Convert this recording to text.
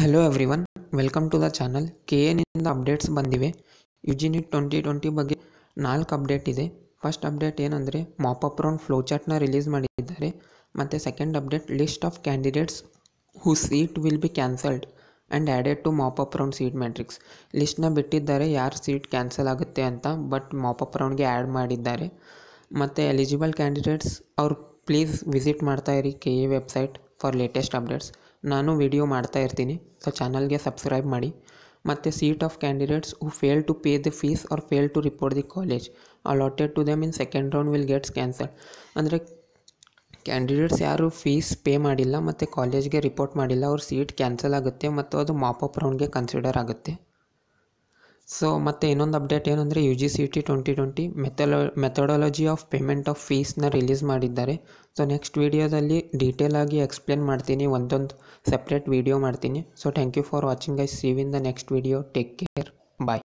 hello everyone welcome to the channel K ನಿಂದ updates ಬಂದಿವೆ NEET twenty twenty ಬಗ್ಗೆ ನಾಲ್ಕು ಅಪ್ಡೇಟ್ ಇದೆ ಫಸ್ಟ್ ಅಪ್ಡೇಟ್ ಏನಂದರೆ ಮಾಪಪ್ ರೌಂಡ್ ಫ್ಲೋ ಚಾರ್ಟ್ನ ರಿಲೀಸ್ ಮಾಡಿದ್ದಾರೆ ಮತ್ತು second update list of candidates who seat will be cancelled and added to mop up round seat matrix ಲಿಸ್ಟ್ನ ಬಿಟ್ಟಿದ್ದಾರೆ ಯಾರು ಸೀಟ್ ಕ್ಯಾನ್ಸಲ್ ಆಗುತ್ತೆ ಅಂತ ಬಟ್ ಮಾಪಪ್ ರೌಂಡ್ಗೆ ಆ್ಯಡ್ ಮಾಡಿದ್ದಾರೆ ಮತ್ತು ಎಲಿಜಿಬಲ್ ಕ್ಯಾಂಡಿಡೇಟ್ಸ್ ಅವ್ರು ಪ್ಲೀಸ್ ವಿಸಿಟ್ ಮಾಡ್ತಾಯಿರಿ K A website for latest updates ನಾನು ವಿಡಿಯೋ ಮಾಡ್ತಾ ಇರ್ತೀನಿ ಸೊ ಚಾನಲ್ಗೆ ಸಬ್ಸ್ಕ್ರೈಬ್ ಮಾಡಿ ಮತ್ತು seat of candidates who fail to pay the fees or fail to report the college allotted to them in second round will gets cancel ಅಂದರೆ candidates ಯಾರು fees pay ಮಾಡಿಲ್ಲ ಮತ್ತು ಕಾಲೇಜ್ಗೆ ರಿಪೋರ್ಟ್ ಮಾಡಿಲ್ಲ ಅವ್ರ ಸೀಟ್ ಕ್ಯಾನ್ಸಲ್ ಆಗುತ್ತೆ ಮತ್ತು ಅದು ಮಾಪಪ್ ರೌಂಡ್ಗೆ ಕನ್ಸಿಡರ್ ಆಗುತ್ತೆ ಸೊ ಮತ್ತು ಇನ್ನೊಂದು ಅಪ್ಡೇಟ್ ಏನಂದರೆ U G C T twenty twenty ಮೆಥಲೋ ಮೆಥಡಾಲಜಿ ಆಫ್ ಪೇಮೆಂಟ್ ಆಫ್ ಫೀಸ್ನ ರಿಲೀಸ್ ಮಾಡಿದ್ದಾರೆ ಸೊ ನೆಕ್ಸ್ಟ್ ವೀಡಿಯೋದಲ್ಲಿ ಡೀಟೇಲ್ ಆಗಿ ಎಕ್ಸ್ಪ್ಲೇನ್ ಮಾಡ್ತೀನಿ ಒಂದೊಂದು ಸಪ್ರೇಟ್ ವೀಡಿಯೋ ಮಾಡ್ತೀನಿ so thank you for watching I see in the next video take care bye